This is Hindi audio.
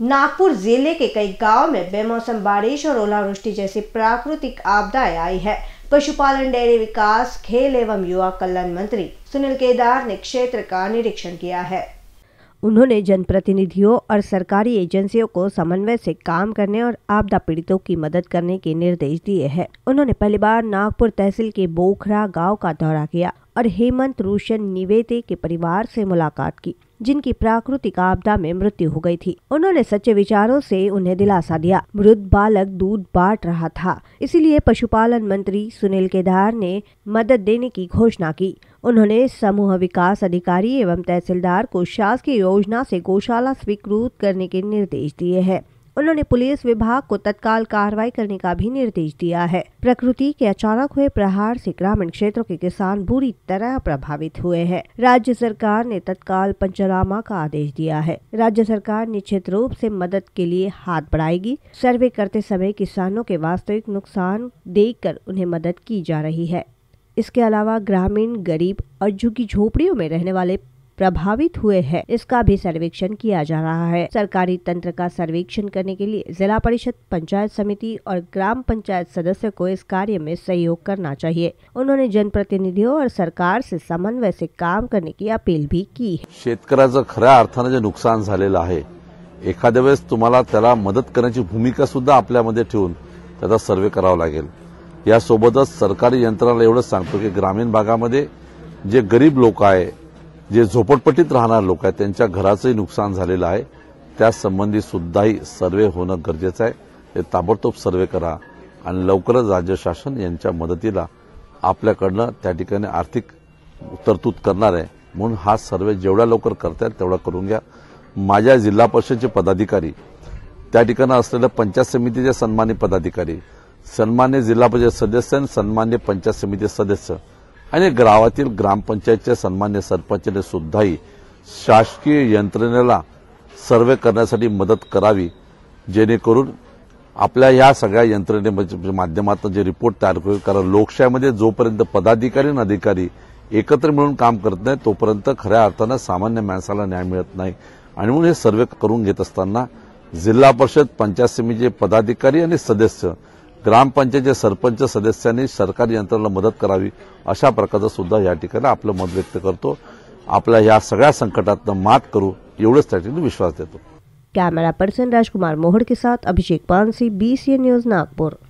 नागपुर जिले के कई गांव में बेमौसम बारिश और ओलावृष्टि जैसी प्राकृतिक आपदाएं आई है पशुपालन डेयरी विकास खेल एवं युवा कल्याण मंत्री सुनील केदार ने क्षेत्र का निरीक्षण किया है उन्होंने जनप्रतिनिधियों और सरकारी एजेंसियों को समन्वय से काम करने और आपदा पीड़ितों की मदद करने के निर्देश दिए हैं उन्होंने पहली बार नागपुर तहसील के बोखरा गांव का दौरा किया और हेमंत रोशन निवेदे के परिवार से मुलाकात की जिनकी प्राकृतिक आपदा में मृत्यु हो गई थी उन्होंने सच्चे विचारों से उन्हें दिलासा दिया मृत बालक दूध बांट रहा था इसीलिए पशुपालन मंत्री सुनील केदार ने मदद देने की घोषणा की उन्होंने समूह विकास अधिकारी एवं तहसीलदार को शासकीय योजना से गौशाला स्वीकृत करने के निर्देश दिए हैं उन्होंने पुलिस विभाग को तत्काल कार्रवाई करने का भी निर्देश दिया है प्रकृति के अचानक हुए प्रहार से ग्रामीण क्षेत्रों के किसान बुरी तरह प्रभावित हुए हैं राज्य सरकार ने तत्काल पंचनामा का आदेश दिया है राज्य सरकार निश्चित रूप से मदद के लिए हाथ बढ़ाएगी सर्वे करते समय किसानों के वास्तविक नुकसान देख उन्हें मदद की जा रही है इसके अलावा ग्रामीण गरीब और झुग्गी झोपड़ियों में रहने वाले प्रभावित हुए हैं इसका भी सर्वेक्षण किया जा रहा है सरकारी तंत्र का सर्वेक्षण करने के लिए जिला परिषद पंचायत समिति और ग्राम पंचायत सदस्य को इस कार्य में सहयोग करना चाहिए उन्होंने जनप्रतिनिधियों और सरकार से समन्वय से काम करने की अपील भी की शेतकऱ्याचं खरा अर्थान जो नुकसान है एखाद वे तुम्हारा मदद करने की भूमिका सुधा अपने मध्य सर्वे करावा लगे यासोबतच सरकारी यंत्र एवढंच सांगतो की ग्रामीण भागामध्ये जे गरीब लोक आहे जे झोपडपट्टीत राहणार लोक आहेत त्यांच्या घराचंही नुकसान झालेलं आहे त्यासंबंधी सुद्धाही सर्वे होणं गरजेचं आहे ते ताबडतोब सर्वे करा आणि लवकरच राज्य शासन यांच्या मदतीला आपल्याकडनं त्या ठिकाणी आर्थिक तरतूद करणार आहे म्हणून हा सर्वे जेवढ्या लवकर करता तेवढा करून घ्या माझ्या जिल्हा परिषदेचे पदाधिकारी त्या ठिकाणी असलेल्या पंचायत समितीचे सन्मान्य पदाधिकारी सन्मान्य जिल्हा परिषद सदस्य आणि सन्मान्य पंचायत समिती सदस्य आणि गावातील ग्रामपंचायतच्या सन्मान्य सरपंचने सुद्धाही शासकीय यंत्रणेला सर्वे करण्यासाठी मदत करावी जेणेकरून आपल्या या सगळ्या यंत्रणे माध्यमातून जे रिपोर्ट तयार होईल कारण लोकशाहीमध्ये जोपर्यंत पदाधिकारी आणि अधिकारी एकत्र मिळून काम करत नाही तोपर्यंत खऱ्या अर्थानं सामान्य माणसाला न्याय मिळत नाही आणि म्हणून हे सर्वे करून घेत असताना जिल्हा परिषद पंचायत समितीचे पदाधिकारी आणि सदस्य ग्राम ग्रामपंचायतचे सरपंच सदस्य सरकारी यंत्र मदद करावी अशा प्रकार सुद्धा या ठिकाणी मत व्यक्त करते आपल्या या सगळ्या संकटातनं मात करू एवढंच विश्वास देतो कैमरा पर्सन राजकुमार मोहड़ के साथ अभिषेक पानसी बी न्यूज नागपुर